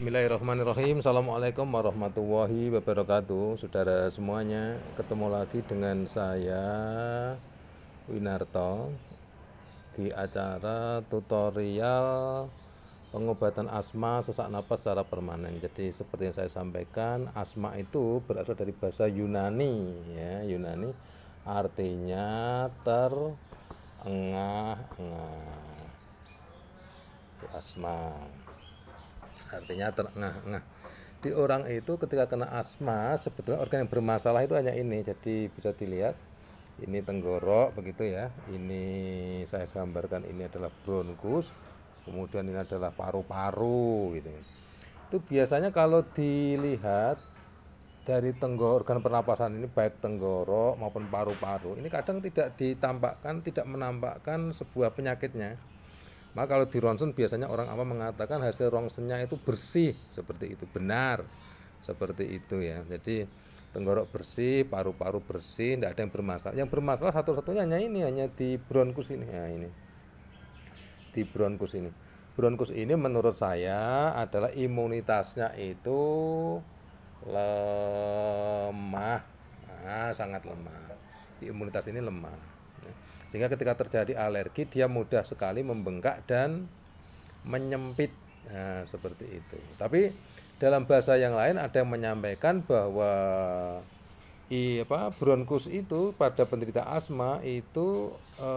Bismillahirrahmanirrahim Assalamualaikum warahmatullahi wabarakatuh Saudara semuanya Ketemu lagi dengan saya Winarto Di acara tutorial Pengobatan asma sesak napas secara permanen Jadi seperti yang saya sampaikan Asma itu berasal dari bahasa Yunani ya Yunani artinya terengah-engah Asma artinya terengah-engah di orang itu ketika kena asma sebetulnya organ yang bermasalah itu hanya ini jadi bisa dilihat ini tenggorok begitu ya ini saya gambarkan ini adalah bronkus kemudian ini adalah paru-paru gitu ya. itu biasanya kalau dilihat dari tenggorok organ pernapasan ini baik tenggorok maupun paru-paru ini kadang tidak ditampakkan tidak menampakkan sebuah penyakitnya maka kalau di ronsen biasanya orang awam mengatakan hasil ronsennya itu bersih, seperti itu benar, seperti itu ya. Jadi tenggorok bersih, paru-paru bersih, tidak ada yang bermasalah. Yang bermasalah satu-satunya hanya ini, hanya di bronkus ini, ya ini, di bronkus ini. Bronkus ini menurut saya adalah imunitasnya itu lemah, nah, sangat lemah. Imunitas ini lemah sehingga ketika terjadi alergi dia mudah sekali membengkak dan menyempit. Nah, seperti itu. Tapi dalam bahasa yang lain ada yang menyampaikan bahwa i apa bronkus itu pada penderita asma itu e,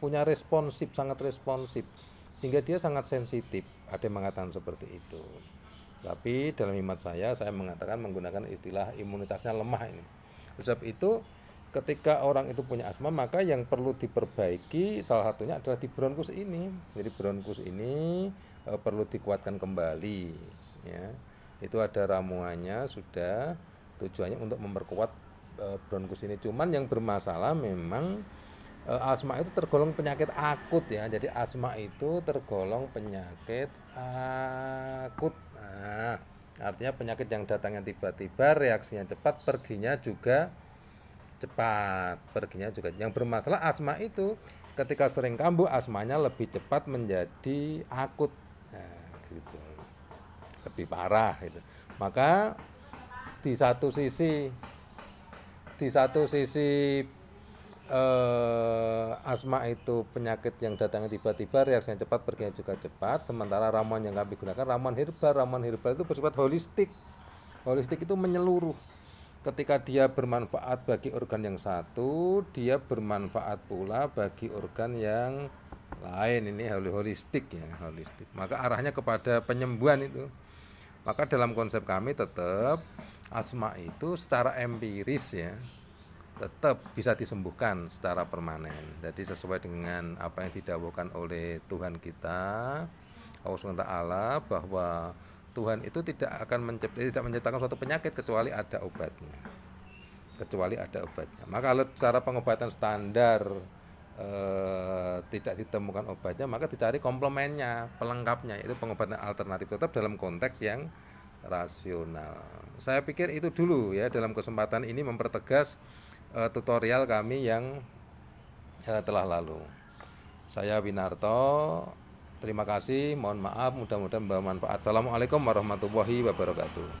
punya responsif sangat responsif sehingga dia sangat sensitif ada yang mengatakan seperti itu tapi dalam imat saya saya mengatakan menggunakan istilah imunitasnya lemah ini sebab itu ketika orang itu punya asma maka yang perlu diperbaiki salah satunya adalah di bronkus ini jadi bronkus ini e, perlu dikuatkan kembali ya itu ada ramuannya sudah tujuannya untuk memperkuat e, eh, bronkus ini cuman yang bermasalah memang e, asma itu tergolong penyakit akut ya jadi asma itu tergolong penyakit akut nah, artinya penyakit yang datangnya tiba-tiba reaksinya cepat perginya juga cepat perginya juga yang bermasalah asma itu ketika sering kambuh asmanya lebih cepat menjadi akut nah, gitu lebih parah gitu maka di satu sisi di satu sisi eh, asma itu penyakit yang datangnya tiba-tiba reaksinya cepat perginya juga cepat sementara ramuan yang kami gunakan ramuan herbal ramuan herbal itu bersifat holistik holistik itu menyeluruh ketika dia bermanfaat bagi organ yang satu, dia bermanfaat pula bagi organ yang lain. Ini holistik ya, holistik. Maka arahnya kepada penyembuhan itu. Maka dalam konsep kami tetap asma itu secara empiris ya, tetap bisa disembuhkan secara permanen. Jadi sesuai dengan apa yang didakwakan oleh Tuhan kita, Allah SWT bahwa Tuhan itu tidak akan mencipta, tidak menciptakan suatu penyakit kecuali ada obatnya kecuali ada obatnya maka kalau cara pengobatan standar e, tidak ditemukan obatnya maka dicari komplemennya pelengkapnya itu pengobatan alternatif tetap dalam konteks yang rasional saya pikir itu dulu ya dalam kesempatan ini mempertegas e, tutorial kami yang e, telah lalu saya Winarto Terima kasih, mohon maaf, mudah-mudahan bermanfaat. Assalamualaikum warahmatullahi wabarakatuh.